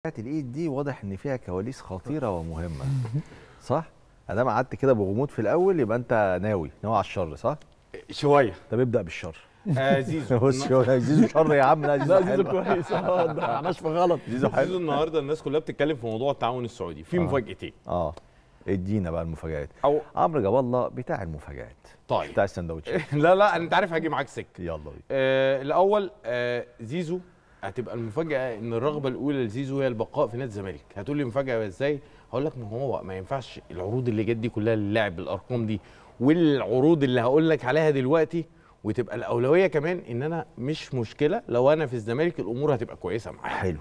بتاعت الايد دي واضح ان فيها كواليس خطيره ومهمه صح ادام قعدت كده بغموض في الاول يبقى انت ناوي ناوي على الشر صح شويه طب ابدا بالشر آه زيزو بص زيزو شر يا عم لا زيزو لا زيزو كويس اه ما عملناش في غلط زيزو حلو زيزو النهارده الناس كلها بتتكلم في موضوع التعاون السعودي في آه. مفاجاتين اه ادينا بقى المفاجات او عمرو جاب الله بتاع المفاجات طيب بتاع السندوتش لا لا انت عارف هاجي معاك سكه يلا بينا آه الاول آه زيزو هتبقى المفاجاه ان الرغبه الاولى لزيزو هي البقاء في نادي الزمالك هتقول لي مفاجاه ازاي هقول لك ما هو ما ينفعش العروض اللي جت دي كلها للاعب بالارقام دي والعروض اللي هقول لك عليها دلوقتي وتبقى الاولويه كمان ان انا مش مشكله لو انا في الزمالك الامور هتبقى كويسه معايا حلو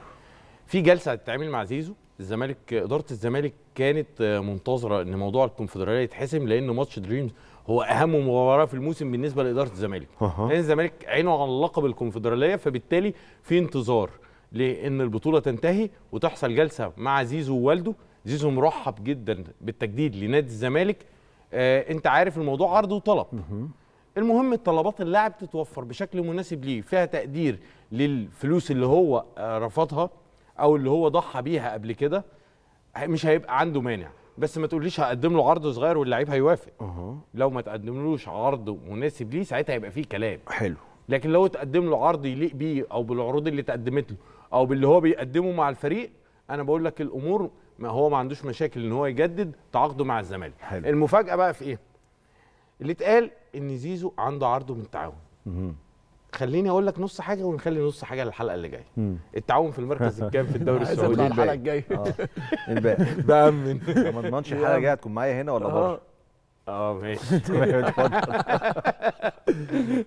في جلسه هتتعمل مع زيزو الزمالك اداره الزمالك كانت آه، منتظره ان موضوع الكونفدراليه يتحسم لان ماتش دريمز هو اهم مباراه في الموسم بالنسبه لاداره الزمالك لان الزمالك عينه على لقب الكونفدراليه فبالتالي في انتظار لان البطوله تنتهي وتحصل جلسه مع زيزو ووالده زيزو مرحب جدا بالتجديد لنادي الزمالك آه انت عارف الموضوع عرض وطلب المهم طلبات اللاعب تتوفر بشكل مناسب ليه فيها تقدير للفلوس اللي هو آه، رفضها او اللي هو ضحى بيها قبل كده مش هيبقى عنده مانع بس ما تقوليش هقدم له عرض صغير واللعيب هيوافق أه. لو ما تقدملوش عرض مناسب ليه ساعتها هيبقى فيه كلام حلو لكن لو تقدم له عرض يليق بيه او بالعروض اللي اتقدمت له او باللي هو بيقدمه مع الفريق انا بقول لك الامور ما هو ما عندوش مشاكل ان هو يجدد تعاقده مع الزمالك المفاجاه بقى في ايه اللي اتقال ان زيزو عنده عرضه من التعاون خليني اقول لك نص حاجه ونخلي نص حاجه للحلقه اللي جايه التعاون في المركز الكام في الدوري السعودي الحلقه الجايه آه. بقى بامن ما اضمنش الحلقه الجايه هتكون معايا هنا ولا بره اه, آه، ماشي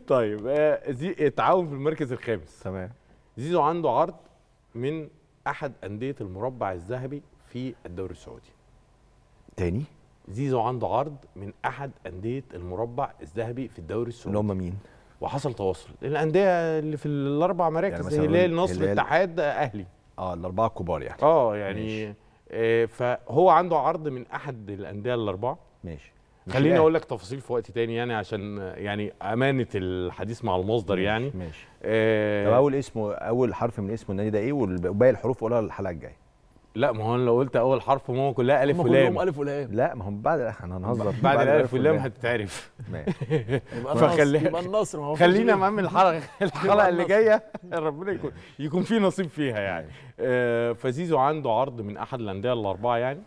طيب آه، زي التعاون في المركز الخامس تمام زيزو عنده عرض من احد انديه المربع الذهبي في الدوري السعودي تاني زيزو عنده عرض من احد انديه المربع الذهبي في الدوري السعودي اللي هم مين وحصل تواصل الانديه اللي في الاربع مراكز يعني هلال نصر اتحاد اهلي اه الاربعه الكبار يعني اه يعني ماشي. آه، فهو عنده عرض من احد الانديه الاربعه ماشي خليني اقول لك تفاصيل في وقت تاني يعني عشان يعني امانه الحديث مع المصدر ماشي يعني ماشي آه طب اول اسمه اول حرف من اسمه النادي ده ايه وباقي الحروف قولها الحلقه الجايه لا ما هو انا لو قلت اول حرف ماما كلها الف ولام كلهم الف ولام لا ما هم بعد احنا هنهزر بعد الالف واللام هتتعرف يبقى النصر ما هو خلينا مهم الحلقه الحلقه اللي جايه ربنا يكون يكون في نصيب فيها يعني آه، فزيزو عنده عرض من احد الانديه الاربعه يعني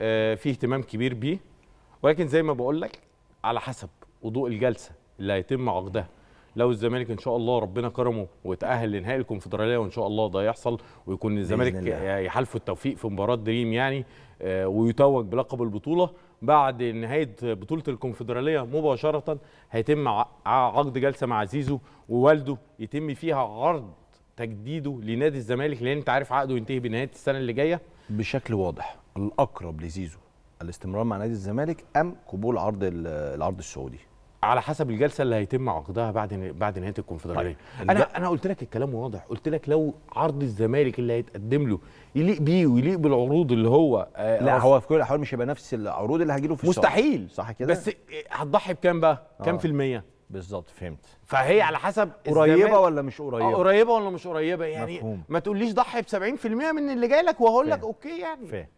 آه في اهتمام كبير بيه ولكن زي ما بقول لك على حسب وضوء الجلسه اللي هيتم عقدها لو الزمالك ان شاء الله ربنا كرمه وتاهل لنهائي الكونفدراليه وان شاء الله ده يحصل ويكون الزمالك يحالفه التوفيق في مباراه دريم يعني آه، ويتوج بلقب البطوله بعد نهايه بطوله الكونفدراليه مباشره هيتم عقد جلسه مع زيزو ووالده يتم فيها عرض تجديده لنادي الزمالك لان انت عارف عقده ينتهي بنهايه السنه اللي جايه بشكل واضح الاقرب لزيزو الاستمرار مع نادي الزمالك ام قبول عرض العرض السعودي على حسب الجلسه اللي هيتم عقدها بعد بعد نهايه الكونفدراليه طيب. انا انا قلت لك الكلام واضح قلت لك لو عرض الزمالك اللي هيتقدم له يليق بيه ويليق بالعروض اللي هو آه لا هو في كل الاحوال مش هيبقى نفس العروض اللي هجيله في مستحيل صح كده بس آه، هتضحي بكام بقى آه. كام في الميه بالظبط فهمت فهي على حسب قريبه ولا مش قريبه آه قريبه ولا مش قريبه يعني مفهوم. ما تقوليش ضحي ب 70% من اللي جاي لك واقول لك اوكي يعني فهمت.